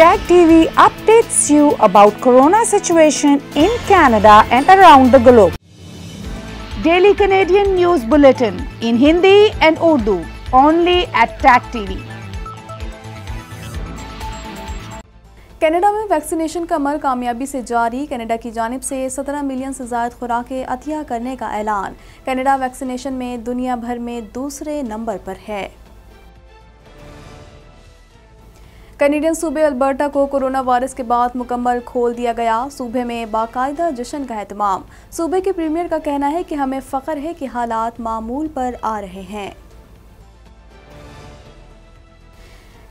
Tag TV updates you about corona situation in Canada and around the globe. Daily Canadian News Bulletin in Hindi and Urdu only at Tag TV. Canada में vaccination का अमल कामयाबी से जारी Canada की जानब से 17 million से ज़ायद खुराकें अतिया करने का ऐलान कनाडा वैक्सीनेशन में दुनिया भर में दूसरे नंबर पर है कनेडियन सूबे अल्बर्टा को कोरोना वायरस के बाद मुकम्मल खोल दिया गया सूबे में बाकायदा जश्न का अहतमाम सूबे के प्रीमियर का कहना है कि हमें फ़ख्र है कि हालात मामूल पर आ रहे हैं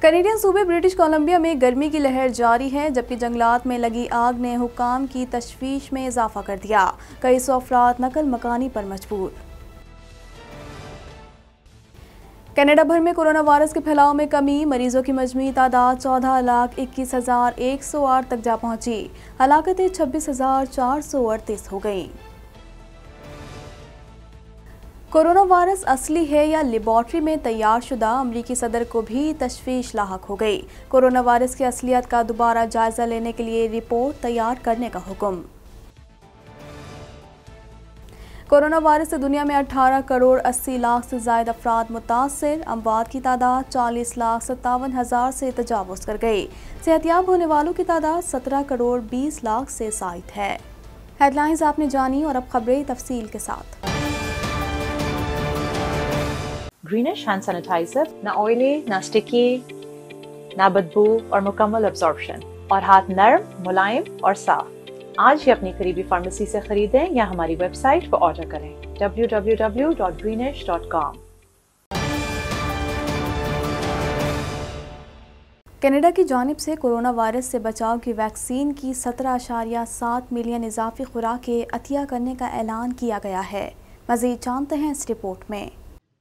कनेडियन सूबे ब्रिटिश कोलंबिया में गर्मी की लहर जारी है जबकि जंगलात में लगी आग ने हुकाम की तशवीश में इजाफा कर दिया कई सौ अफराद नकल मकानी पर मजबूर कनाडा भर में कोरोना वायरस के फैलाव में कमी मरीजों की मजमू तादाद चौदह लाख इक्कीस हजार एक सौ आठ तक जा पहुंची हलाकते छब्बीस हजार चार सौ अड़तीस हो गई कोरोना वायरस असली है या लेबॉर्ट्री में तैयार शुदा अमरीकी सदर को भी तशवीश लाक हो गई कोरोना वायरस की असलियत का दोबारा जायजा लेने के लिए रिपोर्ट तैयार करने का हुक्म कोरोना वायरस से दुनिया में 18 करोड़ 80 लाख से ज्यादा अफराद मुतासर अमवात की तादाद 40 लाख सत्तावन हज़ार से तजावज़ कर गई सेहतियाब होने वालों की तादाद 17 करोड़ 20 लाख से साइद है हेडलाइंस आपने जानी और अब खबरें तफसील के साथ ग्रीनिश हैंड सैनिटाइजर ना ऑयली ना स्टिकी ना बदबू और मुकम्मल और हाथ नरम मुलायम और साफ आज ही अपनी करीबी फार्मेसी से खरीदें या हमारी वेबसाइट पर ऑर्डर करें www.greenish.com कनाडा की जानब से कोरोना वायरस से बचाव की वैक्सीन की सत्रह अशारिया सात मिलियन इजाफी खुराकें अतिया करने का ऐलान किया गया है मजीद जानते हैं इस रिपोर्ट में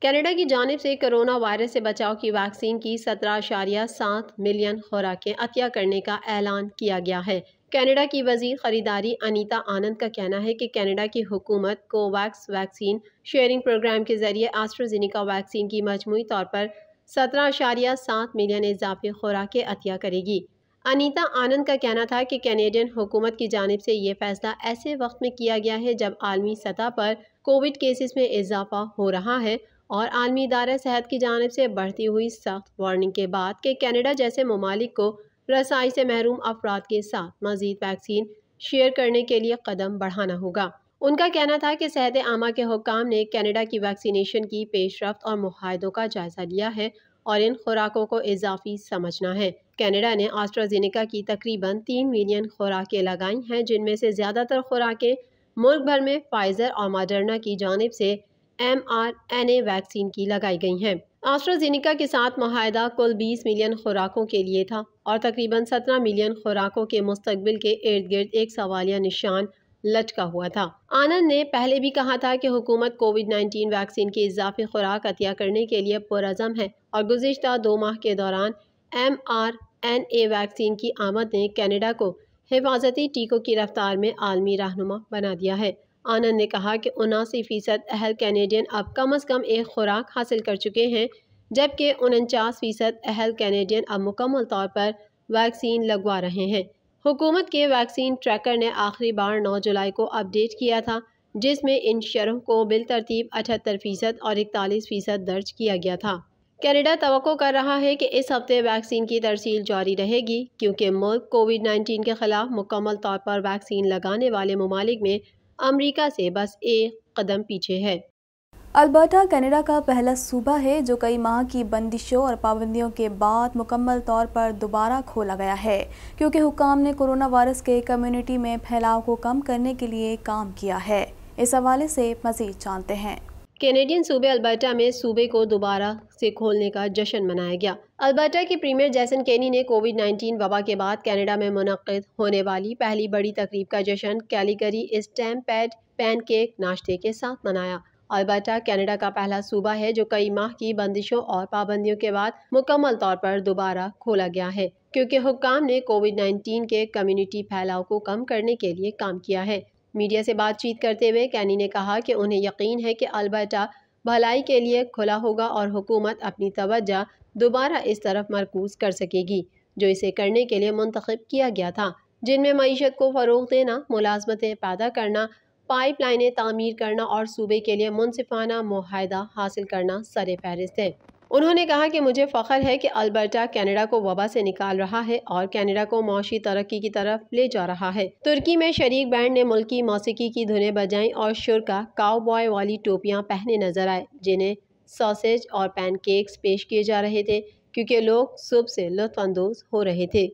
कनाडा की जानब से कोरोना वायरस से बचाव की वैक्सीन की सत्रह अशारिया सात मिलियन खुराकें अतिया करने का ऐलान किया गया है कनाडा की वजीर ख़रीदारी अनीता आनंद का कहना है कि कनाडा की हुकूमत कोवैक्स वैक्सीन शेयरिंग प्रोग्राम के ज़रिए आस्ट्रोजेनिका वैक्सीन की मजमू तौर पर सत्रह अशारिया सात मिलियन इजाफी खुराकें अतिया करेगी अनीता आनंद का कहना था कि कैनेडियन हुकूमत की जानब से ये फैसला ऐसे वक्त में किया गया है जब आलमी सतह पर कोविड केसेस में इजाफा हो रहा है और आलमी इदारा सेहत की जानब से बढ़ती हुई सख्त वार्निंग के बाद कि कैनेडा जैसे ममालिक को रसाई से महरूम अफराद के साथ मजीद वैक्सीन शेयर करने के लिए कदम बढ़ाना होगा उनका कहना था कि सेहत आमा के हुकाम ने कनाडा की वैक्सीनेशन की पेशरफ और माहों का जायज़ा लिया है और इन खुराकों को इजाफी समझना है कनाडा ने आस्ट्राजेनिका की तकरीबन तीन मिलियन खुराकें लगाई हैं जिनमें से ज़्यादातर खुराकें मुल्क भर में फाइज़र और मॉडर्ना की जानब से ए वैक्सीन की लगाई गई हैं आस्ट्राजेनिका के साथ माहिदा कुल 20 मिलियन खुराकों के लिए था और तकरीबन 17 मिलियन खुराकों के मुस्तबिल के इर्द गिर्द एक सवालिया निशान लटका हुआ था आनंद ने पहले भी कहा था कि हुकूमत कोविड 19 वैक्सीन की इजाफी खुराक अतिया करने के लिए पुरजम है और गुजशत दो माह के दौरान M R N A vaccine की आमद ने कैनेडा को हिफाजती टीकों की रफ्तार में आलमी रहनुमा बना दिया है आनंद ने कहा कि उनासी फ़ीसद अहल कैनेडियन अब कम अज़ कम एक खुराक हासिल कर चुके हैं जबकि उनचास फ़ीसद अहल कैनेडियन अब मुकम्मल तौर पर वैक्सीन लगवा रहे हैं हुकूमत के वैक्सीन ट्रैकर ने आखिरी बार 9 जुलाई को अपडेट किया था जिसमें इन शरह को बिल तरतीब अठहत्तर फ़ीसद और इकतालीस फ़ीसद दर्ज किया गया था कनाडा तो कर रहा है कि इस हफ्ते वैक्सीन की तरसील जारी रहेगी क्योंकि मुल्क कोविड नाइन्टीन के ख़िलाफ़ मुकम्मल तौर पर वैक्सीन लगाने वाले ममालिक में अमरीका से बस एक कदम पीछे है अल्बर्टा कनाडा का पहला सूबा है जो कई माह की बंदिशों और पाबंदियों के बाद मुकम्मल तौर पर दोबारा खोला गया है क्योंकि हुकाम ने कोरोना वायरस के कम्युनिटी में फैलाव को कम करने के लिए काम किया है इस हवाले से मज़ीद जानते हैं कैनेडियन सूबे अल्बर्टा में सूबे को दोबारा से खोलने का जश्न मनाया गया अल्बर्टा के प्रीमियर जैसन केनी ने कोविड 19 वबा के बाद कनाडा में मुनद होने वाली पहली बड़ी तकरीब का जश्न कैलीगरी पैन पैनकेक नाश्ते के साथ मनाया अल्बर्टा कनाडा का पहला सूबा है जो कई माह की बंदिशों और पाबंदियों के बाद मुकम्मल तौर पर दोबारा खोला गया है क्योंकि हुकाम ने कोविड 19 के कम्युनिटी फैलाव को कम करने के लिए काम किया है मीडिया से बातचीत करते हुए कैनी ने कहा कि उन्हें यकीन है कि अलबर्टा भलाई के लिए खुला होगा और हुकूमत अपनी तवज्जा दोबारा इस तरफ मरकूज कर सकेगी जो इसे करने के लिए मंतखब किया गया था जिनमें मीशत को फ़रोग देना मुलाजमतें पैदा करना पाइप लाइने तामीर करना और सूबे के लिए मुनफाना माह हासिल करना सर फहरिस्त है उन्होंने कहा कि मुझे फ़ख्र है कि अल्बर्टा कनाडा को वबा से निकाल रहा है और कनाडा को मौशी तरक्की की तरफ ले जा रहा है तुर्की में शरीक बैंड ने मुल्की मौसीकी की धुनें बजाई और शुरा काउबॉय वाली टोपियाँ पहने नजर आए जिन्हें सॉसेज और पैनकेक्स पेश किए जा रहे थे क्योंकि लोग सुबह से लुफानंदोज हो रहे थे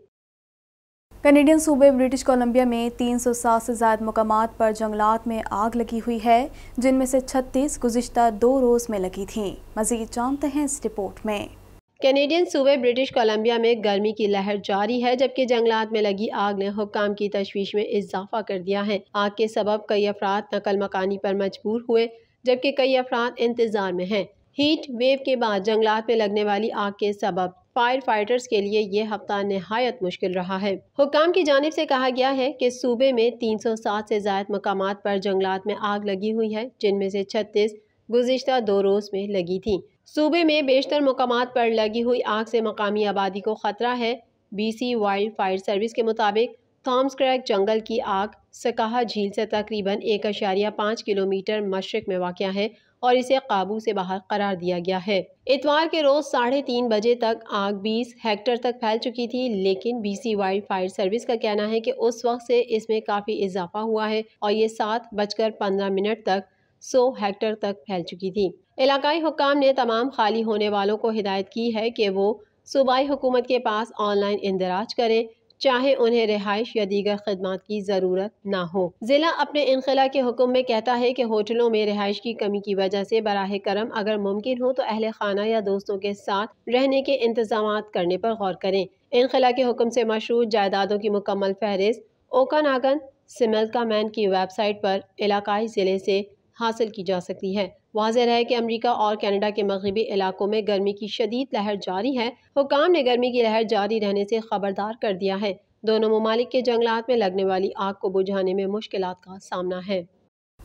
कनेडियन सूबे ब्रिटिश कोलंबिया में 307 से ज्यादा मकाम पर जंगलात में आग लगी हुई है जिनमें से 36 गुजशत दो रोज़ में लगी थी मजीद जानते हैं इस रिपोर्ट में कैनेडियन सूबे ब्रिटिश कोलंबिया में गर्मी की लहर जारी है जबकि जंगलात में लगी आग ने हुकाम की तशवीश में इजाफा कर दिया है आग के सबब कई अफराद नकल मकानी पर मजबूर हुए जबकि कई अफराद इंतजार में हैं हीट वेव के बाद जंगलात में लगने वाली आग के सबब फायर फाइटर्स के लिए ये हफ्ता नहायत मुश्किल रहा है हुकाम की जानब से कहा गया है कि सूबे में 307 से जायद मकाम पर जंगलात में आग लगी हुई है जिनमें से 36 गुजशत दो रोज़ में लगी थी सूबे में बेशतर मकाम पर लगी हुई आग से मकामी आबादी को ख़तरा है B C wild fire service के मुताबिक थॉम्स क्रैक जंगल की आग सकाहा झील से तकरीबन एक अशारिया पाँच किलोमीटर मशरक में वाक़ है और इसे काबू से बाहर करार दिया गया है इतवार के रोज साढ़े तीन बजे तक आग 20 हेक्टर तक फैल चुकी थी लेकिन सी वाइल्ड फायर सर्विस का कहना है कि उस वक्त से इसमें काफ़ी इजाफा हुआ है और ये सात बजकर पंद्रह मिनट तक सौ हेक्टर तक फैल चुकी थी इलाकाई हुकाम ने तमाम खाली होने वालों को हिदायत की है कि वो सूबाई हुकूमत के पास ऑनलाइन इंदराज करें चाहे उन्हें रिहाइश या दीगर खदमात की ज़रूरत न हो ज़िला अपने इनखला के हुक्म में कहता है की होटलों में रिहाइश की कमी की वजह से बरह करम अगर मुमकिन हो तो अहल खाना या दोस्तों के साथ रहने के इंतजाम करने पर गौर करें इनखला के हुक्म से मशहूर जायदादों की मुकम्मल फहरिस्त ओका नागन सिमलका मैन की वेबसाइट पर इलाकाई ज़िले से हासिल की जा सकती है वाजह है कि अमरीका और कैनेडा के मगरबी इलाकों में गर्मी की शदीद लहर जारी है हुकाम ने गर्मी की लहर जारी रहने से खबरदार कर दिया है दोनों ममालिक के जंगलात में लगने वाली आग को बुझाने में मुश्किल का सामना है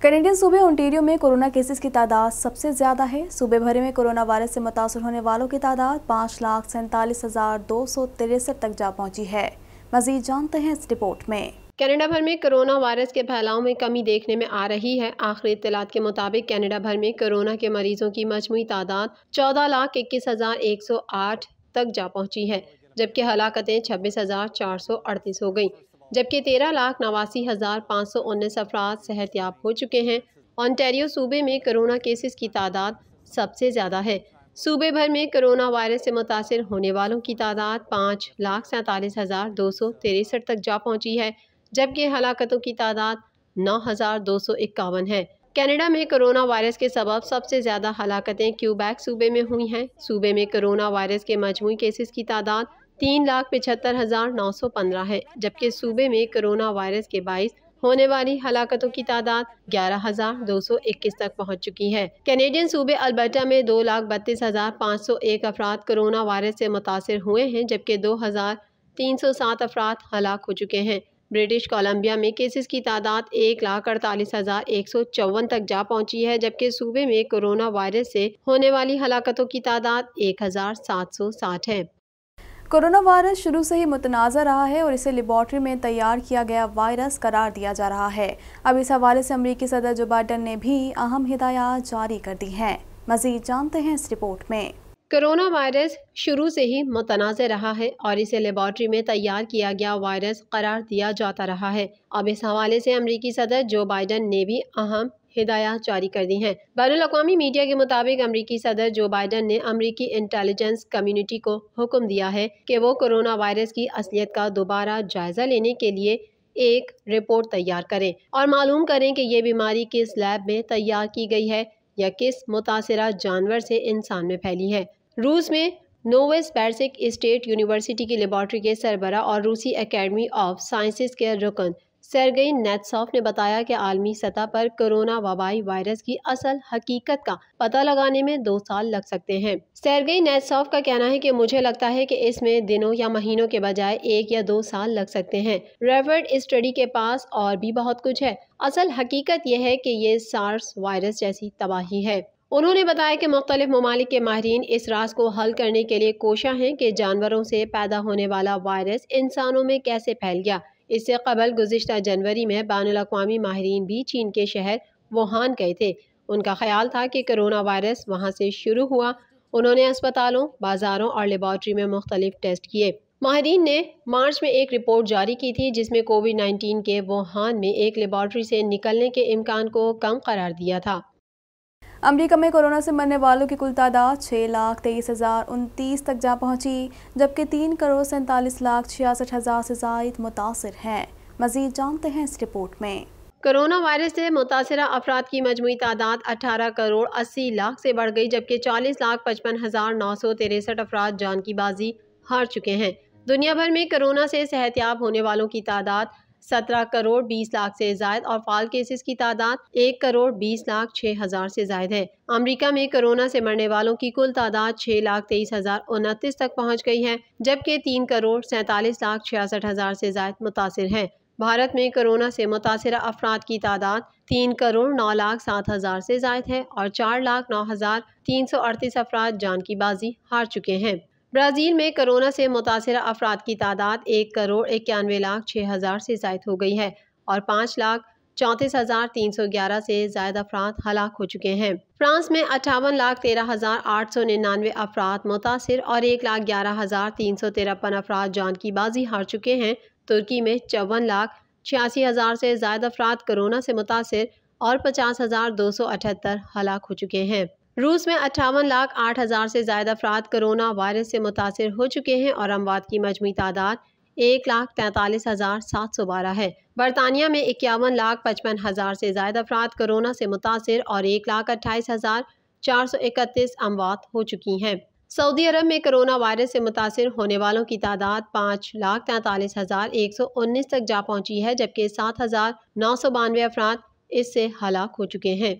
कैनेडियन सूबे ओंटेरियो में कोरोना केसेस की तादाद सबसे ज़्यादा है सूबे भरे में कोरोना वायरस से मुतासर होने वालों की तादाद पाँच लाख सैंतालीस हज़ार दो सौ तिरसठ तक जा पहुंची है मजीद जानते हैं इस रिपोर्ट में कनाडा भर में कोरोना वायरस के फैलाव में कमी देखने में आ रही है आखिरी इतलात के मुताबिक कनाडा भर में कोरोना के मरीजों की मजमू तादाद चौदह लाख इक्कीस हज़ार एक सौ आठ तक जा पहुंची है जबकि हलाकतें छब्बीस हज़ार चार सौ अड़तीस हो गई जबकि तेरह लाख नवासी हज़ार पाँच सौ उन्नीस अफराद सेहतियाब हो चुके हैं ऑनटेरियो सूबे में कोरोना केसेस की तादाद सबसे ज़्यादा है सूबे भर में कोरोना वायरस से मुतासर होने वालों की तादाद पाँच लाख सैंतालीस हज़ार दो सौ तिरसठ तक जा पहुंची है जबकि हलाकतों की तादाद नौ हज़ार दो सौ इक्यावन है कनाडा में कोरोना वायरस के सबब सबसे ज़्यादा हलाकतें क्यूबैक सूबे में हुई हैं सूबे में कोरोना वायरस के मजमू केसेस की तादाद तीन लाख पिछहत्तर हज़ार नौ सौ पंद्रह है जबकि सूबे में कोरोना वायरस के बाईस होने वाली हलाकतों की तादाद ग्यारह हजार दो सौ इक्कीस तक पहुँच चुकी है कैनेडियन सूबे अल्बर्टा में दो लाख बत्तीस हजार पाँच सौ एक अफराद कोरोना वायरस से मुतासर हुए हैं जबकि दो हजार तीन सौ सात अफराद हलाक हो चुके हैं ब्रिटिश कोलंबिया में केसेस की तादाद एक लाख अड़तालीस हज़ार एक सौ चौवन तक जा पहुंची है जबकि सूबे में कोरोना वायरस से होने वाली हलाकतों की तादाद एक हज़ार सात सौ साठ है कोरोना वायरस शुरू से ही मुतनाज़ा रहा है और इसे लेबॉर्ट्री में तैयार किया गया वायरस करार दिया जा रहा है अब इस हवाले से अमरीकी सदर जो बाइडन ने भी अहम हिदायत जारी कर दी हैं मज़ीद जानते हैं इस रिपोर्ट में कोरोना वायरस शुरू से ही मुतनाज़ रहा है और इसे लेबॉर्ट्री में तैयार किया गया वायरस करार दिया जाता रहा है अब इस हवाले से अमरीकी सदर जो बाइडन ने भी अहम हिदायत जारी कर दी हैं बैन अवी मीडिया के मुताबिक अमरीकी सदर जो बाइडन ने अमरीकी इंटेलिजेंस कम्यूनिटी को हुक्म दिया है कि वो कोरोना वायरस की असलियत का दोबारा जायज़ा लेने के लिए एक रिपोर्ट तैयार करें और मालूम करें कि ये बीमारी किस लैब में तैयार की गई है या किस मुतासरा जानवर से इंसान में फैली है रूस में नोवेस बैरसिक स्टेट यूनिवर्सिटी की लेबॉर्ट्री के सरबरा और रूसी एकेडमी ऑफ साइंसेस के रुकन सरगई नेटसॉफ ने बताया कि आलमी सतह पर कोरोना वबाई वायरस की असल हकीकत का पता लगाने में दो साल लग सकते हैं सरगई नेटसॉफ का कहना है कि मुझे लगता है कि इसमें दिनों या महीनों के बजाय एक या दो साल लग सकते हैं रेवर्ड स्टडी के पास और भी बहुत कुछ है असल हकीकत यह है कि ये सार्स वायरस जैसी तबाही है उन्होंने बताया कि मुख्तलिफ ममालिक के माहरीन इस राज को हल करने के लिए कोशा हैं कि जानवरों से पैदा होने वाला वायरस इंसानों में कैसे फैल गया इससे कबल गुजशत जनवरी में बैन अवी माहरीन भी चीन के शहर वुहान गए थे उनका ख्याल था कि करोना वायरस वहाँ से शुरू हुआ उन्होंने अस्पतालों बाज़ारों और लेबॉट्री में मुख्तलिफ टेस्ट किए माहरीन ने मार्च में एक रिपोर्ट जारी की थी जिसमें कोविड नाइन्टीन के वुहान में एक लेबॉट्री से निकलने के इम्कान को कम करार दिया था अमेरिका में कोरोना से मरने वालों की कुल तादाद छः लाख तेईस हज़ार उनतीस तक जा पहुंची, जबकि तीन करोड़ सैंतालीस लाख छियासठ हज़ार से जायद मुतासर हैं मजीद जानते हैं इस रिपोर्ट में कोरोना वायरस से मुतासर अफराद की मजमू तादाद अठारह करोड़ अस्सी लाख से बढ़ गई जबकि चालीस लाख पचपन हज़ार नौ सौ तिरसठ अफराद जान की बाजी हार चुके हैं दुनिया भर में कोरोना से सेहतियाब होने वालों की तादाद सत्रह करोड़ बीस लाख से जायद और फाल केसेस की तादाद एक करोड़ बीस लाख छः हज़ार से जायद है अमरीका में कोरोना से मरने वालों की कुल तादाद छः लाख तेईस हज़ार उनतीस तक पहुँच गई है जबकि तीन करोड़ सैंतालीस लाख छियासठ हज़ार से जायद मुतासर हैं भारत में कोरोना से मुतासर अफराद की तादाद तीन करोड़ नौ लाख सात हज़ार से जायद है और चार लाख नौ हज़ार तीन सौ अड़तीस अफराद जान की बाजी हार चुके हैं ब्राज़ील में कोरोना से मुतासर अफराद की तादाद एक करोड़ इक्यानवे लाख छः हज़ार से जायद हो गई है और पाँच लाख चौंतीस हज़ार तीन सौ ग्यारह से जायद अफराद हलाक हो चुके हैं फ्रांस में अठावन लाख तेरह हज़ार आठ सौ निन्यानवे अफराद मुतासर और एक लाख ग्यारह हज़ार तीन सौ तिरपन अफराद जान की बाजी हार चुके हैं तुर्की में चौवन लाख छियासी हज़ार से जायद अफराद कोरोना से मुतासर और पचास हज़ार दो सौ अठहत्तर हलाक हो चुके हैं रूस में अट्ठावन लाख आठ हज़ार से ज़्यादा अफराद कोरोना वायरस से मुतासर हो चुके हैं और अमवात की मजमू तादाद एक लाख तैंतालीस हज़ार सात सौ बारह है बरतानिया में इक्यावन लाख पचपन हज़ार से ज्यादा अफराद कोरोना से मुतासर और एक लाख अट्ठाईस हज़ार चार सौ इकतीस अमवात हो चुकी हैं सऊदी अरब में कोरोना वायरस से मुतासर होने वालों की तादाद पाँच लाख तैंतालीस हज़ार एक सौ उन्नीस तक जा पहुँची है जबकि सात हज़ार नौ सौ बानवे अफराद इससे हलाक हो चुके हैं